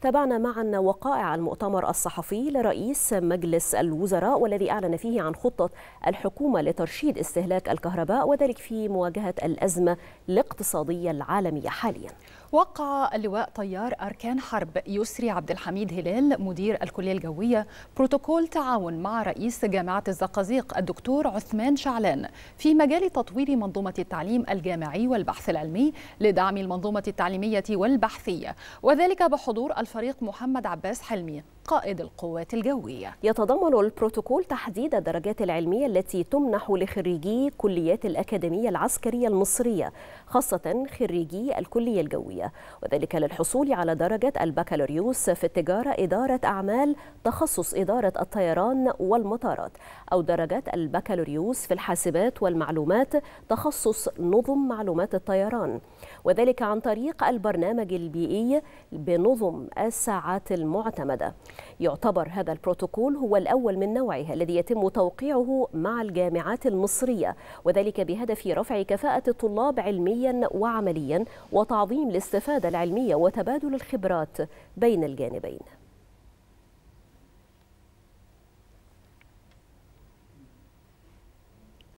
تابعنا معا وقائع المؤتمر الصحفي لرئيس مجلس الوزراء والذي أعلن فيه عن خطة الحكومة لترشيد استهلاك الكهرباء وذلك في مواجهة الأزمة الاقتصادية العالمية حاليا وقع اللواء طيار أركان حرب يسري عبد الحميد هلال مدير الكلية الجوية بروتوكول تعاون مع رئيس جامعة الزقازيق الدكتور عثمان شعلان في مجال تطوير منظومة التعليم الجامعي والبحث العلمي لدعم المنظومة التعليمية والبحثية وذلك بحضور الفريق محمد عباس حلمي قائد القوات الجوية يتضمن البروتوكول تحديد الدرجات العلمية التي تمنح لخريجي كليات الأكاديمية العسكرية المصرية خاصة خريجي الكلية الجوية وذلك للحصول على درجة البكالوريوس في التجارة إدارة أعمال تخصص إدارة الطيران والمطارات أو درجة البكالوريوس في الحاسبات والمعلومات تخصص نظم معلومات الطيران وذلك عن طريق البرنامج البيئي بنظم الساعات المعتمدة يعتبر هذا البروتوكول هو الأول من نوعه الذي يتم توقيعه مع الجامعات المصرية وذلك بهدف رفع كفاءة الطلاب علميا وعمليا وتعظيم الاستفادة العلمية وتبادل الخبرات بين الجانبين